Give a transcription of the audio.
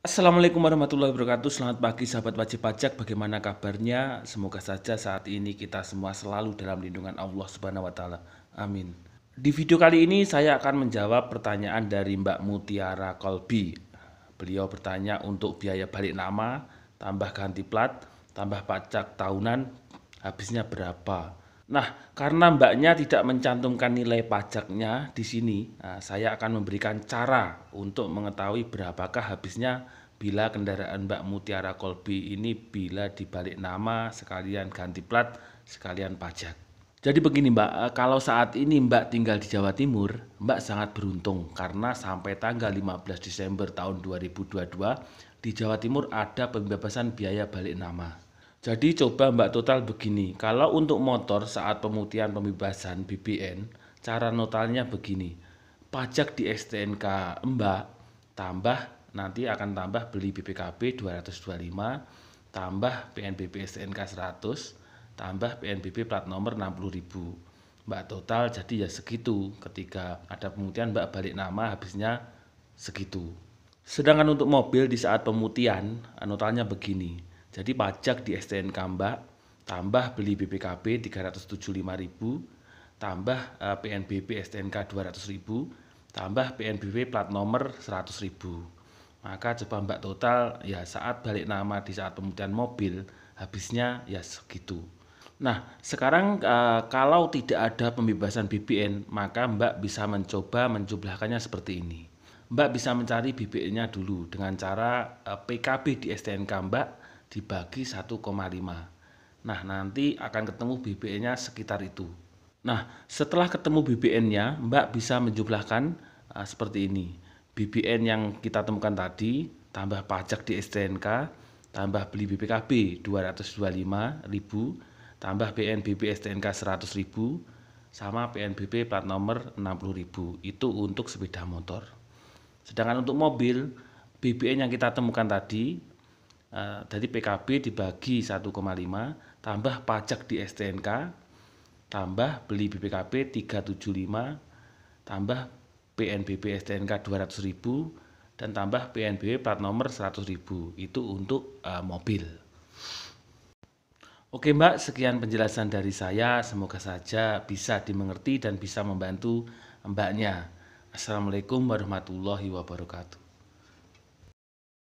Assalamualaikum warahmatullahi wabarakatuh Selamat pagi sahabat wajib pajak Bagaimana kabarnya? Semoga saja saat ini kita semua selalu dalam lindungan Allah subhanahu wa ta'ala Amin Di video kali ini saya akan menjawab pertanyaan dari Mbak Mutiara Kolbi Beliau bertanya untuk biaya balik nama Tambah ganti plat Tambah pajak tahunan Habisnya berapa? Nah, karena mbaknya tidak mencantumkan nilai pajaknya di sini, nah, saya akan memberikan cara untuk mengetahui berapakah habisnya bila kendaraan Mbak Mutiara Kolbi ini bila dibalik nama sekalian ganti plat sekalian pajak. Jadi begini Mbak, eh, kalau saat ini Mbak tinggal di Jawa Timur, Mbak sangat beruntung karena sampai tanggal 15 Desember tahun 2022 di Jawa Timur ada pembebasan biaya balik nama. Jadi coba Mbak total begini, kalau untuk motor saat pemutihan pembebasan BBN, cara notalnya begini. Pajak di STNK Mbak tambah nanti akan tambah beli BPKB 225, tambah PNBP STNK 100, tambah PNBP plat nomor 60.000. Mbak total jadi ya segitu. Ketika ada pemutihan Mbak balik nama habisnya segitu. Sedangkan untuk mobil di saat pemutihan notalnya begini jadi pajak di STNK Mbak tambah beli BPKB 375.000, tambah PNBP STNK 200.000, tambah PNBP plat nomor 100.000. Maka coba Mbak total ya saat balik nama di saat pemutihan mobil habisnya ya segitu. Nah, sekarang e, kalau tidak ada pembebasan BBN, maka Mbak bisa mencoba menjumlahkannya seperti ini. Mbak bisa mencari BBN-nya dulu dengan cara e, eh, PKB di STNK Mbak dibagi 1,5. Nah, nanti akan ketemu BPN-nya sekitar itu. Nah, setelah ketemu bpn nya Mbak bisa menjumlahkan uh, seperti ini. BPN yang kita temukan tadi, tambah pajak di STNK, tambah beli BPKB 225.000, tambah PNBP STNK 100.000, sama PNBP plat nomor 60.000. Itu untuk sepeda motor. Sedangkan untuk mobil, BBN yang kita temukan tadi Uh, jadi PKB dibagi 1,5 tambah pajak di STNK tambah beli BPKB 375 tambah PNBP STNK ribu dan tambah PNBP plat nomor ribu itu untuk uh, mobil. Oke Mbak, sekian penjelasan dari saya. Semoga saja bisa dimengerti dan bisa membantu Mbaknya. Assalamualaikum warahmatullahi wabarakatuh.